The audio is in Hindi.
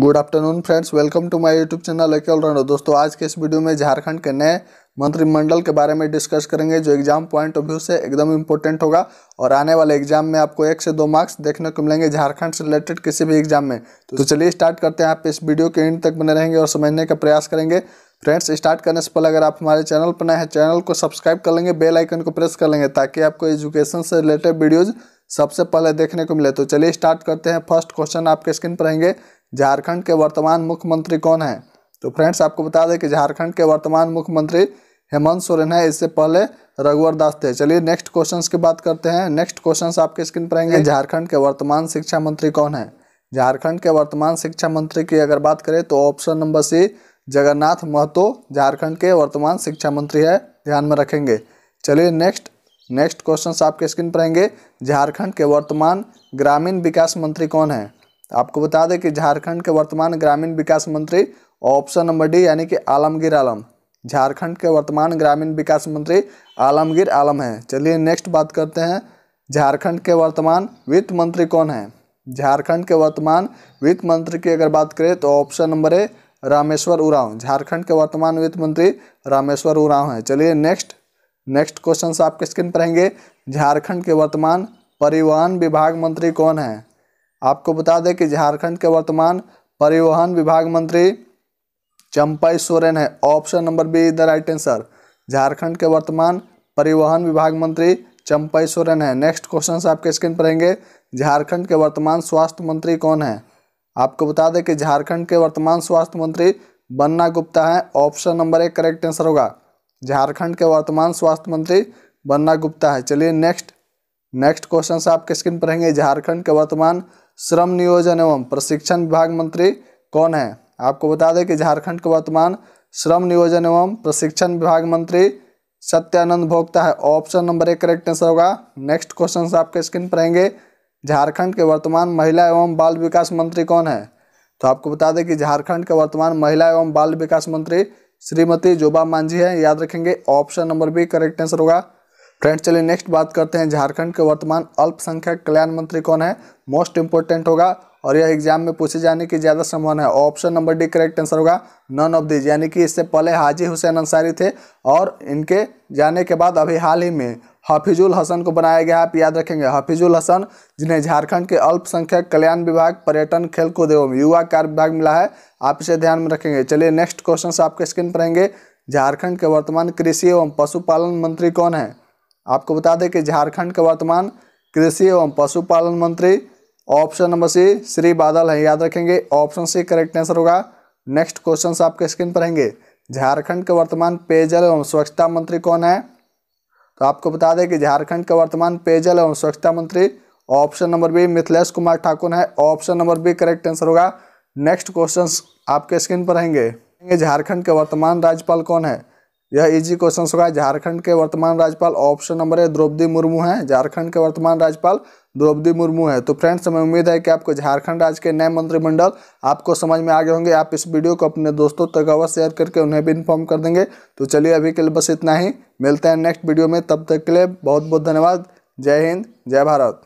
good afternoon friends welcome to my YouTube channel all rounder दोस्तों आज के इस वीडियो में झारखंड के नए मंत्रिमंडल के बारे में डिस्कस करेंगे जो एग्जाम पॉइंट ऑफ व्यू से एकदम इम्पोर्टेंट होगा और आने वाले एग्जाम में आपको एक से दो मार्क्स देखने को मिलेंगे झारखंड से रिलेटेड किसी भी एग्जाम में तो चलिए स्टार्ट करते हैं आप इस वीडियो के एंड तक बने रहेंगे और समझने का प्रयास करेंगे फ्रेंड्स स्टार्ट करने से पहले अगर आप हमारे चैनल पर नए हैं चैनल को सब्सक्राइब कर लेंगे बेल आइकन को प्रेस कर लेंगे ताकि आपको एजुकेशन से रिलेटेड वीडियोज़ सबसे पहले देखने को मिले तो चलिए स्टार्ट करते हैं फर्स्ट क्वेश्चन आपके स्क्रीन पर रहेंगे झारखंड के वर्तमान मुख्यमंत्री कौन है तो फ्रेंड्स आपको बता दें कि झारखंड के वर्तमान मुख्यमंत्री हेमंत सोरेन है इससे पहले रघुवर दास थे चलिए नेक्स्ट क्वेश्चन की बात करते हैं नेक्स्ट क्वेश्चन आपके स्क्रीन पर आएंगे झारखंड के वर्तमान शिक्षा मंत्री कौन है झारखंड के वर्तमान शिक्षा मंत्री की अगर बात करें तो option number C Jagannath Mahato Jharkhand के वर्तमान शिक्षा मंत्री है ध्यान में रखेंगे चलिए नेक्स्ट नेक्स्ट क्वेश्चन आपके स्क्रीन पर आएंगे झारखंड के वर्तमान ग्रामीण विकास मंत्री कौन है आपको बता दें कि झारखंड के वर्तमान ग्रामीण विकास मंत्री ऑप्शन नंबर डी यानी कि आलमगीर आलम झारखंड के वर्तमान ग्रामीण विकास मंत्री आलमगीर आलम हैं चलिए नेक्स्ट बात करते हैं झारखंड के वर्तमान वित्त मंत्री कौन हैं झारखंड के वर्तमान वित्त मंत्री की अगर बात करें तो option number A Rameshwar Oraon Jharkhand के वर्तमान वित्त मंत्री रामेश्वर उरांव हैं चलिए नेक्स्ट नेक्स्ट क्वेश्चन आपके स्क्रीन पर रहेंगे झारखंड के वर्तमान परिवहन विभाग मंत्री कौन हैं आपको बता दें कि झारखंड के वर्तमान परिवहन विभाग मंत्री चंपई सोरेन है option number B the right answer Jharkhand के वर्तमान परिवहन विभाग मंत्री चंपई सोरेन है नेक्स्ट क्वेश्चन आपके स्क्रीन पर रहेंगे झारखंड के वर्तमान स्वास्थ्य मंत्री कौन है आपको बता दें कि झारखंड के वर्तमान स्वास्थ्य मंत्री बन्ना गुप्ता है ऑप्शन नंबर एक करेक्ट आंसर होगा झारखंड के वर्तमान स्वास्थ्य मंत्री बन्ना गुप्ता है चलिए नेक्स्ट नेक्स्ट क्वेश्चन आपके स्क्रीन पर रहेंगे झारखंड के वर्तमान श्रम नियोजन एवं प्रशिक्षण विभाग मंत्री कौन है आपको बता दें कि झारखंड के वर्तमान श्रम नियोजन एवं प्रशिक्षण विभाग मंत्री सत्यानंद भोक्ता है ऑप्शन नंबर एक करेक्ट आंसर होगा नेक्स्ट क्वेश्चन आपके स्क्रीन पर आएंगे झारखंड के वर्तमान महिला एवं बाल विकास मंत्री कौन है तो आपको बता दें कि झारखंड के वर्तमान महिला एवं बाल विकास मंत्री श्रीमती जोबा मांझी है याद रखेंगे option number B correct answer होगा फ्रेंड्स चलिए नेक्स्ट बात करते हैं झारखंड के वर्तमान अल्पसंख्यक कल्याण मंत्री कौन है मोस्ट इंपोर्टेंट होगा और यह एग्जाम में पूछे जाने की ज़्यादा संभावना है option number D correct answer होगा नन ऑफ दिज यानी कि इससे पहले हाजी हुसैन अंसारी थे और इनके जाने के बाद अभी हाल ही में हफीजुल हसन को बनाया गया आप याद रखेंगे हफीजुल हसन जिन्हें झारखंड के अल्पसंख्यक कल्याण विभाग पर्यटन खेलकूद एवं युवा कार्य विभाग मिला है आप इसे ध्यान में रखेंगे चलिए नेक्स्ट क्वेश्चन आपके स्क्रीन पर रहेंगे झारखंड के वर्तमान कृषि एवं पशुपालन मंत्री कौन है आपको बता दें कि झारखंड के वर्तमान कृषि एवं पशुपालन मंत्री ऑप्शन नंबर सी श्री बादल है याद रखेंगे ऑप्शन सी करेक्ट आंसर होगा नेक्स्ट क्वेश्चन आपके स्क्रीन पर रहेंगे झारखंड के वर्तमान पेयजल एवं स्वच्छता मंत्री कौन है तो आपको बता दें कि झारखंड के वर्तमान पेयजल एवं स्वच्छता मंत्री option number B Mithilesh Kumar Thakur है option number B correct answer होगा नेक्स्ट क्वेश्चन आपके स्क्रीन पर रहेंगे झारखंड के वर्तमान राज्यपाल कौन है यह इजी e क्वेश्चन होगा झारखंड के वर्तमान राज्यपाल ऑप्शन नंबर है द्रौपदी मुर्मू है झारखंड के वर्तमान राज्यपाल द्रौपदी मुर्मू है तो फ्रेंड्स हमें उम्मीद है कि आपको झारखंड राज्य के नए मंत्रिमंडल आपको समझ में आ गए होंगे आप इस वीडियो को अपने दोस्तों तक अवश्य शेयर करके उन्हें भी इन्फॉर्म कर देंगे तो चलिए अभी के लिए बस इतना ही मिलते हैं नेक्स्ट वीडियो में तब तक के लिए बहुत बहुत धन्यवाद जय हिंद जय भारत